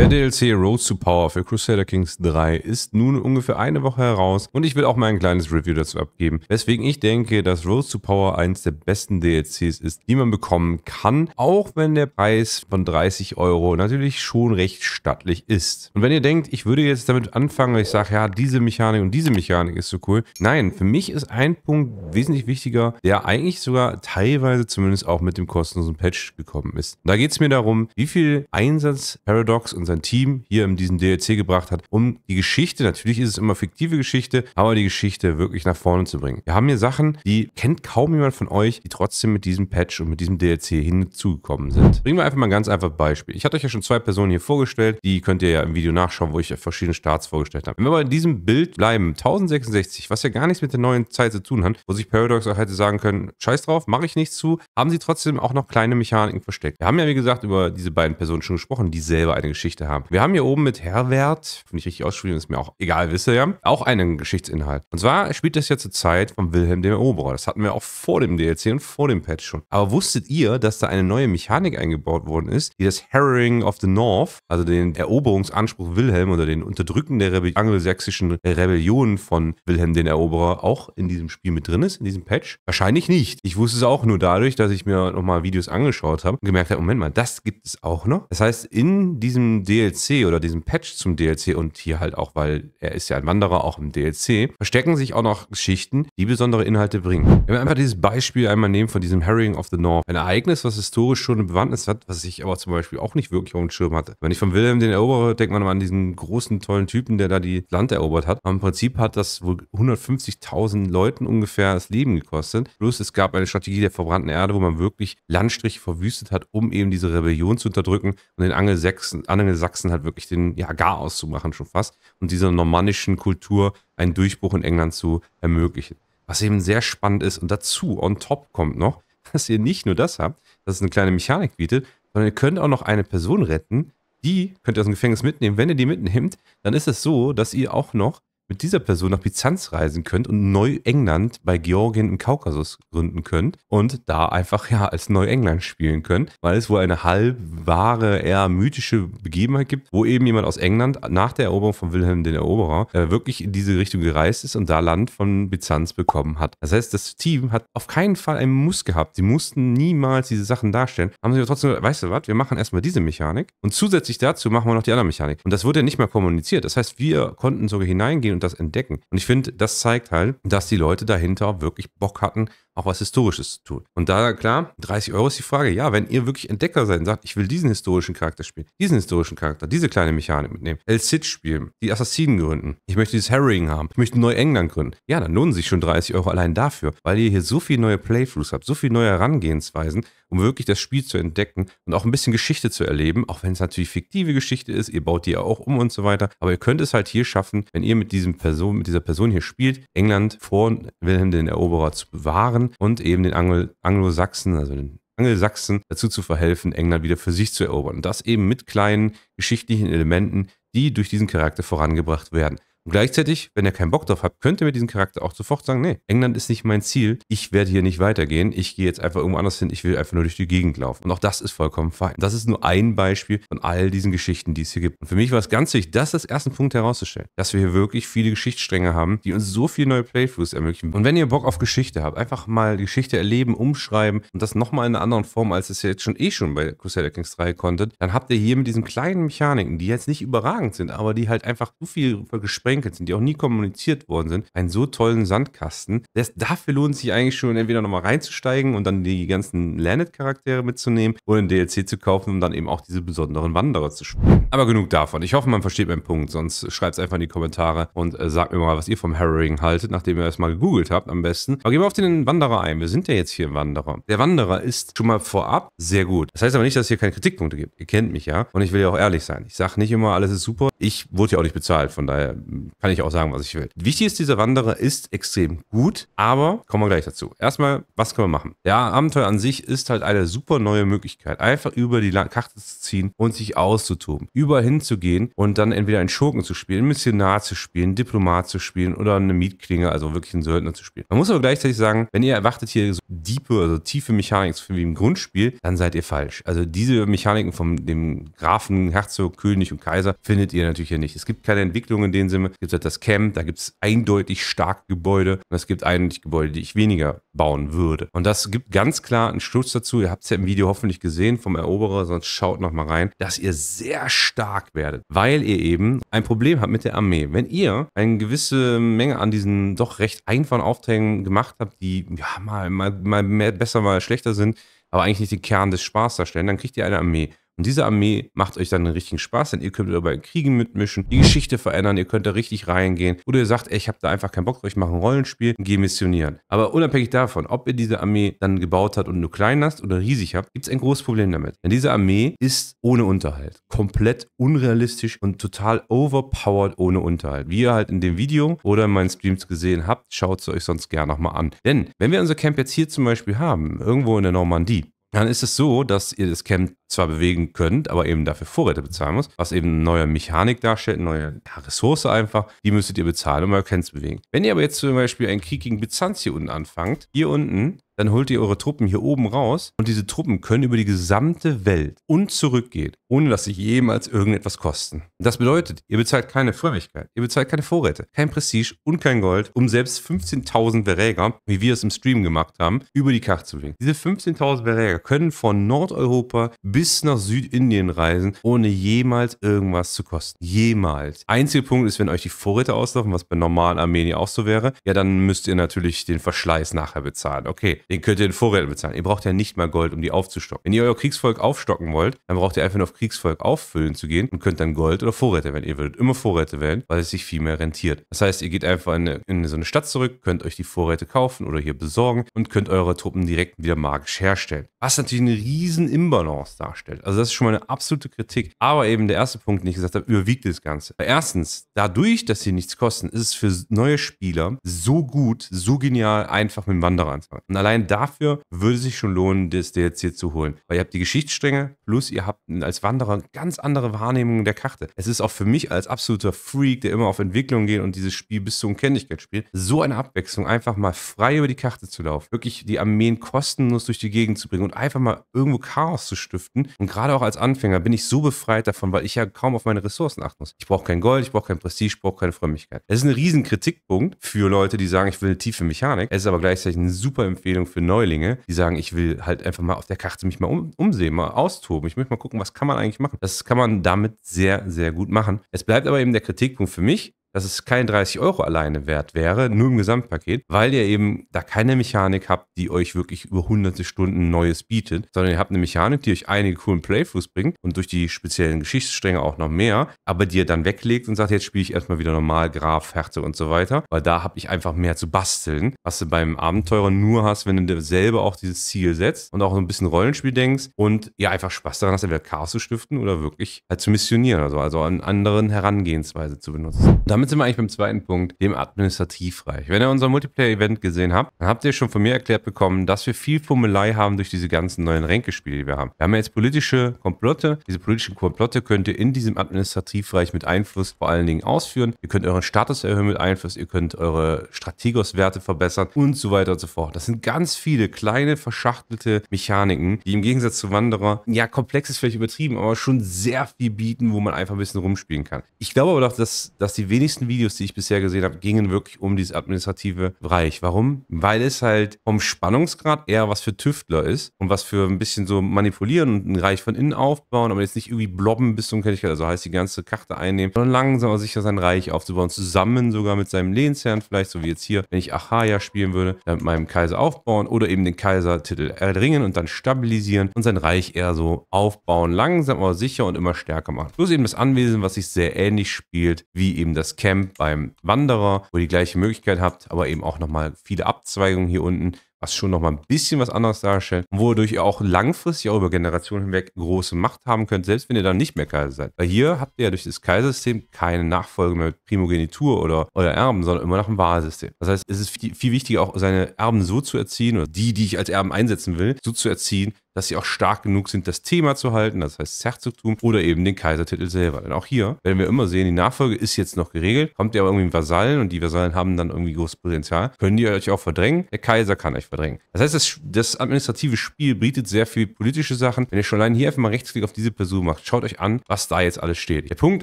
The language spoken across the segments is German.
Der DLC Roads to Power für Crusader Kings 3 ist nun ungefähr eine Woche heraus und ich will auch mal ein kleines Review dazu abgeben, weswegen ich denke, dass Roads to Power eines der besten DLCs ist, die man bekommen kann, auch wenn der Preis von 30 Euro natürlich schon recht stattlich ist. Und wenn ihr denkt, ich würde jetzt damit anfangen, ich sage, ja, diese Mechanik und diese Mechanik ist so cool. Nein, für mich ist ein Punkt wesentlich wichtiger, der eigentlich sogar teilweise zumindest auch mit dem kostenlosen Patch gekommen ist. Und da geht es mir darum, wie viel Einsatz Paradox und sein Team hier in diesem DLC gebracht hat, um die Geschichte, natürlich ist es immer fiktive Geschichte, aber die Geschichte wirklich nach vorne zu bringen. Wir haben hier Sachen, die kennt kaum jemand von euch, die trotzdem mit diesem Patch und mit diesem DLC hinzugekommen sind. Bringen wir einfach mal ein ganz einfaches Beispiel. Ich hatte euch ja schon zwei Personen hier vorgestellt, die könnt ihr ja im Video nachschauen, wo ich verschiedene Starts vorgestellt habe. Wenn wir aber in diesem Bild bleiben, 1066, was ja gar nichts mit der neuen Zeit zu tun hat, wo sich Paradox auch hätte sagen können, scheiß drauf, mache ich nichts zu, haben sie trotzdem auch noch kleine Mechaniken versteckt. Wir haben ja, wie gesagt, über diese beiden Personen schon gesprochen, die selber eine Geschichte Geschichte haben. Wir haben hier oben mit Herwert, wenn ich richtig ausspielen, ist mir auch egal, wisst ihr ja, auch einen Geschichtsinhalt. Und zwar spielt das ja zur Zeit von Wilhelm dem Eroberer. Das hatten wir auch vor dem DLC und vor dem Patch schon. Aber wusstet ihr, dass da eine neue Mechanik eingebaut worden ist, die das Harrowing of the North, also den Eroberungsanspruch Wilhelm oder den Unterdrücken der Rebe angelsächsischen Rebellion von Wilhelm den Eroberer auch in diesem Spiel mit drin ist, in diesem Patch? Wahrscheinlich nicht. Ich wusste es auch nur dadurch, dass ich mir nochmal Videos angeschaut habe und gemerkt habe, Moment mal, das gibt es auch noch. Das heißt, in diesem DLC oder diesem Patch zum DLC und hier halt auch, weil er ist ja ein Wanderer, auch im DLC, verstecken sich auch noch Geschichten, die besondere Inhalte bringen. Wenn wir einfach dieses Beispiel einmal nehmen von diesem Harrying of the North, ein Ereignis, was historisch schon eine Bewandtnis hat, was ich aber zum Beispiel auch nicht wirklich auf dem Schirm hatte. Wenn ich von Wilhelm den erobere, denkt man immer an diesen großen, tollen Typen, der da die Land erobert hat. Aber im Prinzip hat das wohl 150.000 Leuten ungefähr das Leben gekostet. Plus es gab eine Strategie der verbrannten Erde, wo man wirklich Landstriche verwüstet hat, um eben diese Rebellion zu unterdrücken und den Angelsachsen, Angel Anfänge Sachsen halt wirklich den ja, Garaus zu machen, schon fast, und dieser normannischen Kultur einen Durchbruch in England zu ermöglichen. Was eben sehr spannend ist. Und dazu, on top kommt noch, dass ihr nicht nur das habt, dass es eine kleine Mechanik bietet, sondern ihr könnt auch noch eine Person retten, die könnt ihr aus dem Gefängnis mitnehmen. Wenn ihr die mitnehmt, dann ist es so, dass ihr auch noch mit dieser Person nach Byzanz reisen könnt und Neuengland bei Georgien im Kaukasus gründen könnt und da einfach ja als Neuengland spielen könnt, weil es wohl eine halb wahre, eher mythische Begebenheit gibt, wo eben jemand aus England nach der Eroberung von Wilhelm den Eroberer äh, wirklich in diese Richtung gereist ist und da Land von Byzanz bekommen hat. Das heißt, das Team hat auf keinen Fall einen Muss gehabt. Sie mussten niemals diese Sachen darstellen. Haben sie aber trotzdem, weißt du was, wir machen erstmal diese Mechanik und zusätzlich dazu machen wir noch die andere Mechanik. Und das wurde ja nicht mehr kommuniziert. Das heißt, wir konnten sogar hineingehen und und das entdecken. Und ich finde, das zeigt halt, dass die Leute dahinter wirklich Bock hatten, auch was Historisches zu tun. Und da, klar, 30 Euro ist die Frage, ja, wenn ihr wirklich Entdecker seid und sagt, ich will diesen historischen Charakter spielen, diesen historischen Charakter, diese kleine Mechanik mitnehmen, El Cid spielen, die Assassinen gründen, ich möchte dieses Harrying haben, ich möchte Neuengland gründen, ja, dann lohnen sich schon 30 Euro allein dafür, weil ihr hier so viele neue Playthroughs habt, so viele neue Herangehensweisen, um wirklich das Spiel zu entdecken und auch ein bisschen Geschichte zu erleben, auch wenn es natürlich fiktive Geschichte ist, ihr baut die ja auch um und so weiter, aber ihr könnt es halt hier schaffen, wenn ihr mit diesem Person, mit dieser Person hier spielt, England vor Wilhelm den Eroberer zu bewahren und eben den Anglo sachsen also den Angelsachsen, dazu zu verhelfen, England wieder für sich zu erobern. Und das eben mit kleinen geschichtlichen Elementen, die durch diesen Charakter vorangebracht werden. Und gleichzeitig, wenn ihr keinen Bock drauf habt, könnt ihr mit diesem Charakter auch sofort sagen, nee, England ist nicht mein Ziel, ich werde hier nicht weitergehen, ich gehe jetzt einfach irgendwo anders hin, ich will einfach nur durch die Gegend laufen. Und auch das ist vollkommen fein. Das ist nur ein Beispiel von all diesen Geschichten, die es hier gibt. Und für mich war es ganz wichtig, das als ersten Punkt herauszustellen, dass wir hier wirklich viele Geschichtsstränge haben, die uns so viele neue Playthroughs ermöglichen. Und wenn ihr Bock auf Geschichte habt, einfach mal Geschichte erleben, umschreiben und das nochmal in einer anderen Form, als es jetzt schon eh schon bei Crusader Kings 3 konntet, dann habt ihr hier mit diesen kleinen Mechaniken, die jetzt nicht überragend sind, aber die halt einfach so viel gesprengt verschenkt sind, die auch nie kommuniziert worden sind, einen so tollen Sandkasten. Das, dafür lohnt sich eigentlich schon, entweder nochmal reinzusteigen und dann die ganzen landed charaktere mitzunehmen oder ein DLC zu kaufen, um dann eben auch diese besonderen Wanderer zu spielen. Aber genug davon. Ich hoffe, man versteht meinen Punkt. Sonst schreibt es einfach in die Kommentare und äh, sagt mir mal, was ihr vom Harrowing haltet, nachdem ihr erstmal gegoogelt habt am besten. Aber gehen wir auf den Wanderer ein. Wir sind ja jetzt hier Wanderer. Der Wanderer ist schon mal vorab sehr gut. Das heißt aber nicht, dass es hier keine Kritikpunkte gibt. Ihr kennt mich ja. Und ich will ja auch ehrlich sein. Ich sage nicht immer, alles ist super. Ich wurde ja auch nicht bezahlt. Von daher kann ich auch sagen, was ich will. Wichtig ist, dieser Wanderer ist extrem gut, aber kommen wir gleich dazu. Erstmal, was können wir machen? Ja, Abenteuer an sich ist halt eine super neue Möglichkeit, einfach über die Karte zu ziehen und sich auszutoben, überall hinzugehen und dann entweder einen Schurken zu spielen, ein Missionar zu spielen, Diplomat zu spielen oder eine Mietklinge, also wirklich einen Söldner zu spielen. Man muss aber gleichzeitig sagen, wenn ihr erwartet hier so diepe, also tiefe Mechaniken wie im Grundspiel, dann seid ihr falsch. Also diese Mechaniken von dem Grafen, Herzog, König und Kaiser findet ihr natürlich hier nicht. Es gibt keine Entwicklung in dem Sinne, gibt es halt das Camp, da gibt es eindeutig starke Gebäude und es gibt eigentlich Gebäude, die ich weniger bauen würde. Und das gibt ganz klar einen Schluss dazu. Ihr habt es ja im Video hoffentlich gesehen vom Eroberer, sonst schaut nochmal rein, dass ihr sehr stark werdet, weil ihr eben ein Problem habt mit der Armee. Wenn ihr eine gewisse Menge an diesen doch recht einfachen Aufträgen gemacht habt, die ja, mal, mal, mal mehr, besser, mal schlechter sind, aber eigentlich nicht den Kern des Spaß darstellen, dann kriegt ihr eine Armee, und diese Armee macht euch dann einen richtigen Spaß, denn ihr könnt dabei in Kriegen mitmischen, die Geschichte verändern, ihr könnt da richtig reingehen. Oder ihr sagt, ey, ich habe da einfach keinen Bock drauf, ich mache ein Rollenspiel und gehe missionieren. Aber unabhängig davon, ob ihr diese Armee dann gebaut habt und nur klein hast oder riesig habt, gibt es ein großes Problem damit. Denn diese Armee ist ohne Unterhalt. Komplett unrealistisch und total overpowered ohne Unterhalt. Wie ihr halt in dem Video oder in meinen Streams gesehen habt, schaut es euch sonst gerne nochmal an. Denn wenn wir unser Camp jetzt hier zum Beispiel haben, irgendwo in der Normandie, dann ist es so, dass ihr das Camp zwar bewegen könnt, aber eben dafür Vorräte bezahlen muss, was eben eine neue Mechanik darstellt, eine neue ja, Ressource einfach, die müsstet ihr bezahlen, um euer eure zu bewegen. Wenn ihr aber jetzt zum Beispiel einen Krieg gegen Byzanz hier unten anfangt, hier unten, dann holt ihr eure Truppen hier oben raus und diese Truppen können über die gesamte Welt und zurückgehen, ohne dass sich jemals irgendetwas kosten. Das bedeutet, ihr bezahlt keine Frömmigkeit, ihr bezahlt keine Vorräte, kein Prestige und kein Gold, um selbst 15.000 Verräger, wie wir es im Stream gemacht haben, über die Karte zu bewegen. Diese 15.000 Verräger können von Nordeuropa bis bis nach Südindien reisen, ohne jemals irgendwas zu kosten. Jemals. Einziger Punkt ist, wenn euch die Vorräte auslaufen, was bei normalen Armenier auch so wäre, ja, dann müsst ihr natürlich den Verschleiß nachher bezahlen. Okay, den könnt ihr in Vorräten bezahlen. Ihr braucht ja nicht mal Gold, um die aufzustocken. Wenn ihr euer Kriegsvolk aufstocken wollt, dann braucht ihr einfach nur auf Kriegsvolk auffüllen zu gehen und könnt dann Gold oder Vorräte wählen. Ihr würdet immer Vorräte wählen, weil es sich viel mehr rentiert. Das heißt, ihr geht einfach in, eine, in so eine Stadt zurück, könnt euch die Vorräte kaufen oder hier besorgen und könnt eure Truppen direkt wieder magisch herstellen. Was natürlich eine riesen Imbalance da darstellt. Also das ist schon mal eine absolute Kritik. Aber eben der erste Punkt, den ich gesagt habe, überwiegt das Ganze. erstens, dadurch, dass sie nichts kosten, ist es für neue Spieler so gut, so genial, einfach mit dem Wanderer anzufangen. Und allein dafür würde es sich schon lohnen, das DLC zu holen. Weil ihr habt die Geschichtsstränge, plus ihr habt als Wanderer ganz andere Wahrnehmungen der Karte. Es ist auch für mich als absoluter Freak, der immer auf Entwicklung geht und dieses Spiel bis zur Unkenntlichkeit spielt, so eine Abwechslung, einfach mal frei über die Karte zu laufen, wirklich die Armeen kostenlos durch die Gegend zu bringen und einfach mal irgendwo Chaos zu stiften Produkten. Und gerade auch als Anfänger bin ich so befreit davon, weil ich ja kaum auf meine Ressourcen achten muss. Ich brauche kein Gold, ich brauche kein Prestige, ich brauche keine Frömmigkeit. Es ist ein riesen Kritikpunkt für Leute, die sagen, ich will eine tiefe Mechanik. Es ist aber gleichzeitig eine super Empfehlung für Neulinge, die sagen, ich will halt einfach mal auf der Karte mich mal um, umsehen, mal austoben. Ich möchte mal gucken, was kann man eigentlich machen. Das kann man damit sehr, sehr gut machen. Es bleibt aber eben der Kritikpunkt für mich, dass es kein 30 Euro alleine wert wäre, nur im Gesamtpaket, weil ihr eben da keine Mechanik habt, die euch wirklich über hunderte Stunden Neues bietet, sondern ihr habt eine Mechanik, die euch einige coolen Playthroughs bringt und durch die speziellen Geschichtsstränge auch noch mehr, aber die ihr dann weglegt und sagt, jetzt spiele ich erstmal wieder normal, Graf, Härte und so weiter, weil da habe ich einfach mehr zu basteln, was du beim Abenteurer nur hast, wenn du dir selber auch dieses Ziel setzt und auch so ein bisschen Rollenspiel denkst und ja einfach Spaß daran hast, entweder Chaos zu stiften oder wirklich halt zu missionieren, also, also an anderen Herangehensweise zu benutzen. Damit damit sind wir eigentlich beim zweiten Punkt, dem Administrativreich. Wenn ihr unser Multiplayer-Event gesehen habt, dann habt ihr schon von mir erklärt bekommen, dass wir viel Fummelei haben durch diese ganzen neuen Ränkespiele, die wir haben. Wir haben jetzt politische Komplotte. Diese politischen Komplotte könnt ihr in diesem Administrativreich mit Einfluss vor allen Dingen ausführen. Ihr könnt euren Status erhöhen mit Einfluss, ihr könnt eure Strategos-Werte verbessern und so weiter und so fort. Das sind ganz viele kleine, verschachtelte Mechaniken, die im Gegensatz zu Wanderer, ja, komplex ist vielleicht übertrieben, aber schon sehr viel bieten, wo man einfach ein bisschen rumspielen kann. Ich glaube aber doch, dass, dass die wenigsten meisten Videos, die ich bisher gesehen habe, gingen wirklich um dieses administrative Bereich. Warum? Weil es halt vom Spannungsgrad eher was für Tüftler ist und was für ein bisschen so manipulieren und ein Reich von innen aufbauen, aber jetzt nicht irgendwie blobben bis zum Kelligkeit, also heißt die ganze Karte einnehmen, sondern langsam aber sicher sein Reich aufzubauen, zusammen sogar mit seinem Lehnsherrn vielleicht, so wie jetzt hier, wenn ich Achaia spielen würde, dann äh, mit meinem Kaiser aufbauen oder eben den Kaisertitel erringen und dann stabilisieren und sein Reich eher so aufbauen, langsam aber sicher und immer stärker machen. Bloß eben das Anwesen, was sich sehr ähnlich spielt, wie eben das Camp beim Wanderer, wo ihr die gleiche Möglichkeit habt, aber eben auch nochmal viele Abzweigungen hier unten, was schon nochmal ein bisschen was anderes darstellt, wodurch ihr auch langfristig, auch über Generationen hinweg, große Macht haben könnt, selbst wenn ihr dann nicht mehr Kaiser seid. Weil hier habt ihr ja durch das Kaisersystem keine Nachfolge mehr mit Primogenitur oder, oder Erben, sondern immer noch ein Wahlsystem. Das heißt, es ist viel, viel wichtiger, auch seine Erben so zu erziehen oder die, die ich als Erben einsetzen will, so zu erziehen, dass sie auch stark genug sind, das Thema zu halten, das heißt Herzogtum oder eben den Kaisertitel selber. Denn auch hier werden wir immer sehen, die Nachfolge ist jetzt noch geregelt, kommt ihr aber irgendwie in Vasallen und die Vasallen haben dann irgendwie großes Potenzial, können die euch auch verdrängen, der Kaiser kann euch verdrängen. Das heißt, das, das administrative Spiel bietet sehr viel politische Sachen. Wenn ihr schon allein hier einfach mal Rechtsklick auf diese Person macht, schaut euch an, was da jetzt alles steht. Der Punkt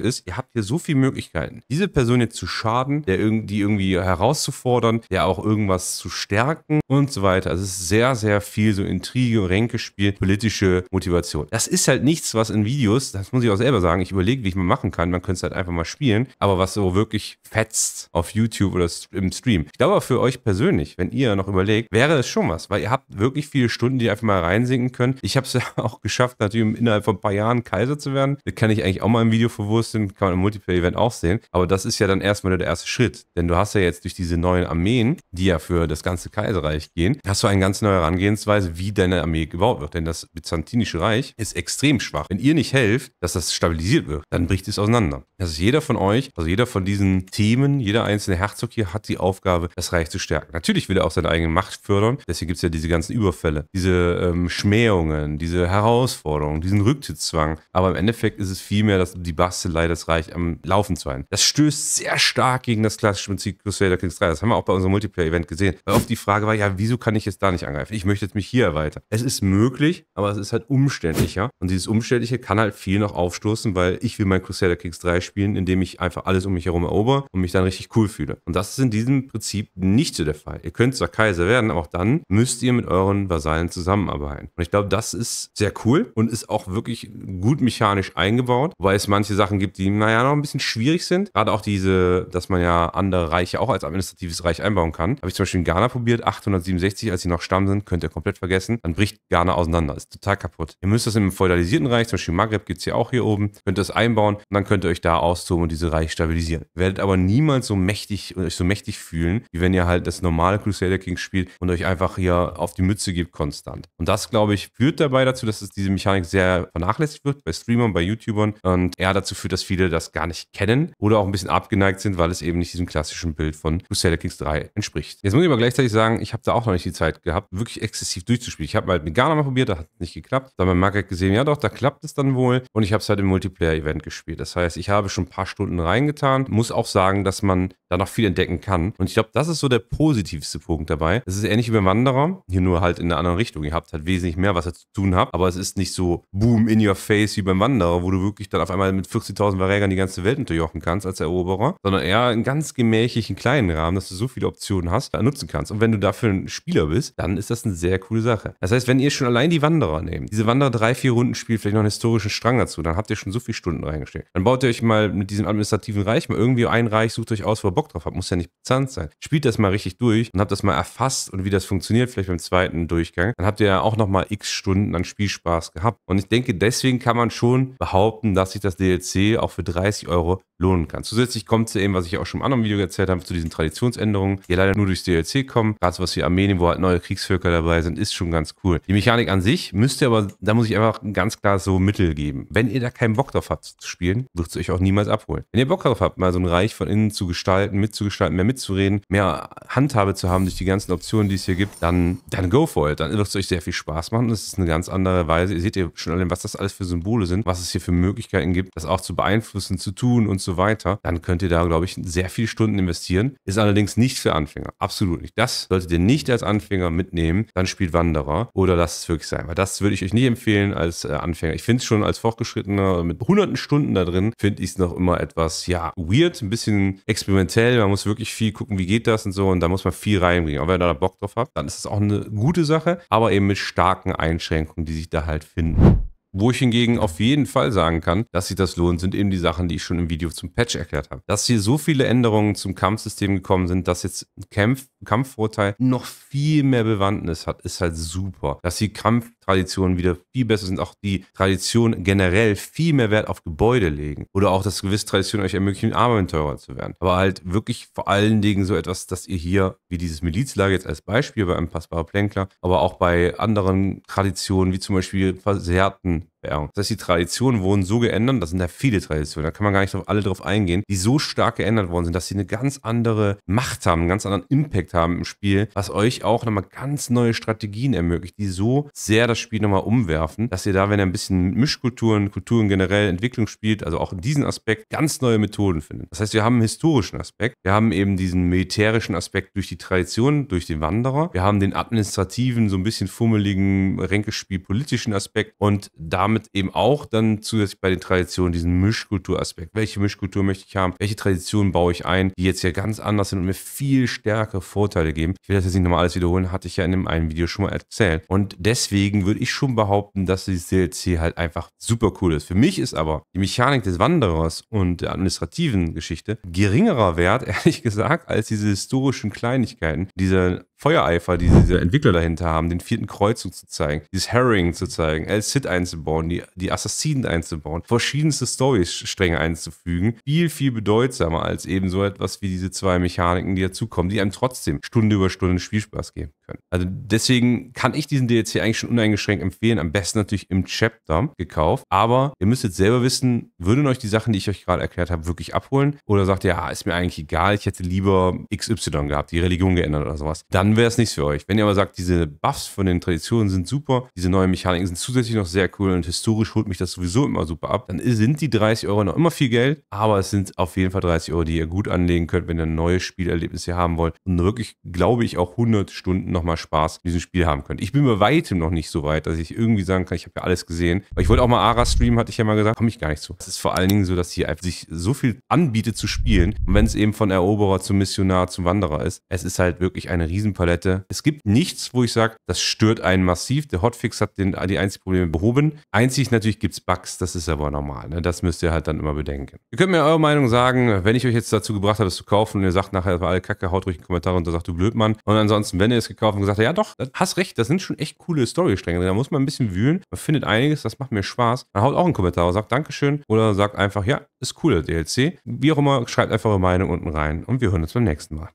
ist, ihr habt hier so viele Möglichkeiten, diese Person jetzt zu schaden, der irgendwie, irgendwie herauszufordern, ja auch irgendwas zu stärken und so weiter. Also es ist sehr, sehr viel so Intrige, und Ränkespiel Beispiel politische Motivation. Das ist halt nichts, was in Videos, das muss ich auch selber sagen, ich überlege, wie ich mal machen kann. Man könnte es halt einfach mal spielen, aber was so wirklich fetzt auf YouTube oder im Stream. Ich glaube für euch persönlich, wenn ihr noch überlegt, wäre es schon was, weil ihr habt wirklich viele Stunden, die ihr einfach mal reinsinken könnt. Ich habe es ja auch geschafft, natürlich innerhalb von ein paar Jahren Kaiser zu werden. Das kann ich eigentlich auch mal im Video verwursteln, kann man im Multiplayer-Event auch sehen. Aber das ist ja dann erstmal nur der erste Schritt, denn du hast ja jetzt durch diese neuen Armeen, die ja für das ganze Kaiserreich gehen, hast du eine ganz neue Herangehensweise, wie deine Armee gebaut wird. Denn das Byzantinische Reich ist extrem schwach. Wenn ihr nicht helft, dass das stabilisiert wird, dann bricht es auseinander. Das ist jeder von euch, also jeder von diesen Themen, jeder einzelne Herzog hier hat die Aufgabe, das Reich zu stärken. Natürlich will er auch seine eigene Macht fördern. Deswegen gibt es ja diese ganzen Überfälle, diese ähm, Schmähungen, diese Herausforderungen, diesen Rücktrittszwang. Aber im Endeffekt ist es vielmehr dass die Bastelei, das Reich am Laufen zu halten. Das stößt sehr stark gegen das klassische Prinzip Crusader Kings 3. Das haben wir auch bei unserem Multiplayer-Event gesehen. Weil oft die Frage war, ja, wieso kann ich jetzt da nicht angreifen? Ich möchte jetzt mich hier erweitern. Es ist möglich, möglich, aber es ist halt umständlicher. Und dieses Umständliche kann halt viel noch aufstoßen, weil ich will mein Crusader Kings 3 spielen, indem ich einfach alles um mich herum erober und mich dann richtig cool fühle. Und das ist in diesem Prinzip nicht so der Fall. Ihr könnt zwar Kaiser werden, aber auch dann müsst ihr mit euren Vasallen zusammenarbeiten. Und ich glaube, das ist sehr cool und ist auch wirklich gut mechanisch eingebaut, weil es manche Sachen gibt, die, naja, noch ein bisschen schwierig sind. Gerade auch diese, dass man ja andere Reiche auch als administratives Reich einbauen kann. Habe ich zum Beispiel in Ghana probiert, 867, als sie noch Stamm sind, könnt ihr komplett vergessen. Dann bricht Ghana aus auseinander. Ist total kaputt. Ihr müsst das im feudalisierten Reich, zum Beispiel Maghreb gibt es ja auch hier oben, könnt das einbauen und dann könnt ihr euch da austoben und diese Reich stabilisieren. Werdet aber niemals so mächtig und euch so mächtig fühlen, wie wenn ihr halt das normale Crusader King spielt und euch einfach hier auf die Mütze gebt konstant. Und das, glaube ich, führt dabei dazu, dass es diese Mechanik sehr vernachlässigt wird bei Streamern, bei YouTubern und eher dazu führt, dass viele das gar nicht kennen oder auch ein bisschen abgeneigt sind, weil es eben nicht diesem klassischen Bild von Crusader Kings 3 entspricht. Jetzt muss ich aber gleichzeitig sagen, ich habe da auch noch nicht die Zeit gehabt, wirklich exzessiv durchzuspielen. Ich habe mal mit Ghana mal probiert, probiert, da hat es nicht geklappt. Dann beim Market gesehen, ja doch, da klappt es dann wohl. Und ich habe es halt im Multiplayer-Event gespielt. Das heißt, ich habe schon ein paar Stunden reingetan. Muss auch sagen, dass man da noch viel entdecken kann. Und ich glaube, das ist so der positivste Punkt dabei. Es ist ähnlich wie beim Wanderer, hier nur halt in einer anderen Richtung. Ihr habt halt wesentlich mehr, was ihr zu tun habt, aber es ist nicht so boom in your face wie beim Wanderer, wo du wirklich dann auf einmal mit 40.000 Verrägern die ganze Welt unterjochen kannst als Eroberer, sondern eher einen ganz gemächlichen kleinen Rahmen, dass du so viele Optionen hast, da äh, nutzen kannst. Und wenn du dafür ein Spieler bist, dann ist das eine sehr coole Sache. Das heißt, wenn ihr schon allein die Wanderer nehmt, diese Wanderer drei, vier Runden spielt, vielleicht noch einen historischen Strang dazu, dann habt ihr schon so viele Stunden reingesteckt. Dann baut ihr euch mal mit diesem administrativen Reich mal irgendwie ein Reich, sucht euch aus, wo Bock drauf habe, muss ja nicht bezahlt sein. Spielt das mal richtig durch und habt das mal erfasst und wie das funktioniert, vielleicht beim zweiten Durchgang, dann habt ihr ja auch nochmal x Stunden an Spielspaß gehabt. Und ich denke, deswegen kann man schon behaupten, dass sich das DLC auch für 30 Euro lohnen kann. Zusätzlich kommt es eben, was ich auch schon im anderen Video erzählt habe, zu diesen Traditionsänderungen, die leider nur durchs DLC kommen. Gerade so was wie Armenien, wo halt neue Kriegsvölker dabei sind, ist schon ganz cool. Die Mechanik an sich müsst aber, da muss ich einfach ganz klar so Mittel geben. Wenn ihr da keinen Bock drauf habt zu spielen, wird es euch auch niemals abholen. Wenn ihr Bock drauf habt, mal so ein Reich von innen zu gestalten, mitzugestalten, mehr mitzureden, mehr Handhabe zu haben durch die ganzen Optionen, die es hier gibt, dann, dann go for it. Dann wird es euch sehr viel Spaß machen. Das ist eine ganz andere Weise. Ihr seht ja schon allein, was das alles für Symbole sind, was es hier für Möglichkeiten gibt, das auch zu beeinflussen, zu tun und zu so weiter, dann könnt ihr da, glaube ich, sehr viele Stunden investieren. Ist allerdings nicht für Anfänger. Absolut nicht. Das solltet ihr nicht als Anfänger mitnehmen. Dann spielt Wanderer oder lasst es wirklich sein. Weil das würde ich euch nicht empfehlen als äh, Anfänger. Ich finde es schon als Fortgeschrittener mit hunderten Stunden da drin, finde ich es noch immer etwas, ja, weird, ein bisschen experimentell. Man muss wirklich viel gucken, wie geht das und so. Und da muss man viel reinbringen. Aber wenn ihr da Bock drauf habt, dann ist es auch eine gute Sache, aber eben mit starken Einschränkungen, die sich da halt finden. Wo ich hingegen auf jeden Fall sagen kann, dass sich das lohnt, sind eben die Sachen, die ich schon im Video zum Patch erklärt habe. Dass hier so viele Änderungen zum Kampfsystem gekommen sind, dass jetzt Kampf, Kampfvorteil noch viel mehr Bewandtnis hat, ist halt super. Dass die Kampf Traditionen wieder viel besser sind, auch die Traditionen generell viel mehr Wert auf Gebäude legen oder auch, dass gewisse Traditionen euch ermöglichen, armer teurer zu werden. Aber halt wirklich vor allen Dingen so etwas, dass ihr hier, wie dieses Milizlager jetzt als Beispiel bei einem passbaren Plänkler, aber auch bei anderen Traditionen, wie zum Beispiel versehrten das heißt, die Traditionen wurden so geändert, das sind ja viele Traditionen, da kann man gar nicht drauf, alle drauf eingehen, die so stark geändert worden sind, dass sie eine ganz andere Macht haben, einen ganz anderen Impact haben im Spiel, was euch auch nochmal ganz neue Strategien ermöglicht, die so sehr das Spiel nochmal umwerfen, dass ihr da, wenn ihr ein bisschen Mischkulturen, Kulturen generell, Entwicklung spielt, also auch in diesem Aspekt, ganz neue Methoden findet. Das heißt, wir haben einen historischen Aspekt, wir haben eben diesen militärischen Aspekt durch die Tradition, durch den Wanderer, wir haben den administrativen, so ein bisschen fummeligen, ränkespiel politischen Aspekt und da damit eben auch dann zusätzlich bei den Traditionen diesen Mischkulturaspekt. Welche Mischkultur möchte ich haben? Welche Traditionen baue ich ein, die jetzt ja ganz anders sind und mir viel stärkere Vorteile geben? Ich will das jetzt nicht nochmal alles wiederholen, hatte ich ja in dem einen Video schon mal erzählt. Und deswegen würde ich schon behaupten, dass dieses DLC halt einfach super cool ist. Für mich ist aber die Mechanik des Wanderers und der administrativen Geschichte geringerer Wert, ehrlich gesagt, als diese historischen Kleinigkeiten, diese Feuereifer, die diese Entwickler dahinter haben, den vierten Kreuzung zu zeigen, dieses Herring zu zeigen, El Cid einzubauen, die, die Assassinen einzubauen, verschiedenste Story-Stränge einzufügen, viel, viel bedeutsamer als eben so etwas wie diese zwei Mechaniken, die dazukommen, die einem trotzdem Stunde über Stunde Spielspaß geben können. Also deswegen kann ich diesen DLC eigentlich schon uneingeschränkt empfehlen, am besten natürlich im Chapter gekauft, aber ihr müsst jetzt selber wissen, würden euch die Sachen, die ich euch gerade erklärt habe, wirklich abholen oder sagt ihr, ja, ist mir eigentlich egal, ich hätte lieber XY gehabt, die Religion geändert oder sowas, dann dann wäre es nichts für euch. Wenn ihr aber sagt, diese Buffs von den Traditionen sind super, diese neuen Mechaniken sind zusätzlich noch sehr cool und historisch holt mich das sowieso immer super ab, dann sind die 30 Euro noch immer viel Geld, aber es sind auf jeden Fall 30 Euro, die ihr gut anlegen könnt, wenn ihr ein neues Spielerlebnis hier haben wollt und wirklich, glaube ich, auch 100 Stunden nochmal Spaß in diesem Spiel haben könnt. Ich bin bei weitem noch nicht so weit, dass ich irgendwie sagen kann, ich habe ja alles gesehen. Aber ich wollte auch mal Ara streamen, hatte ich ja mal gesagt, komme ich gar nicht zu. Es ist vor allen Dingen so, dass hier einfach sich so viel anbietet zu spielen und wenn es eben von Eroberer zum Missionar zum Wanderer ist, es ist halt wirklich eine riesen Palette. Es gibt nichts, wo ich sage, das stört einen massiv. Der Hotfix hat den, die einzigen Probleme behoben. Einzig natürlich gibt es Bugs, das ist aber normal. Ne? Das müsst ihr halt dann immer bedenken. Ihr könnt mir eure Meinung sagen, wenn ich euch jetzt dazu gebracht habe, es zu kaufen und ihr sagt nachher, das war alle Kacke, haut ruhig einen Kommentar runter, sagt du Blödmann. Und ansonsten, wenn ihr es gekauft und gesagt habt, ja doch, hast recht, das sind schon echt coole Storystränge. Da muss man ein bisschen wühlen, man findet einiges, das macht mir Spaß. Dann haut auch einen Kommentar und sagt Dankeschön oder sagt einfach, ja, ist cool, der DLC. Wie auch immer, schreibt einfach eure Meinung unten rein und wir hören uns beim nächsten Mal.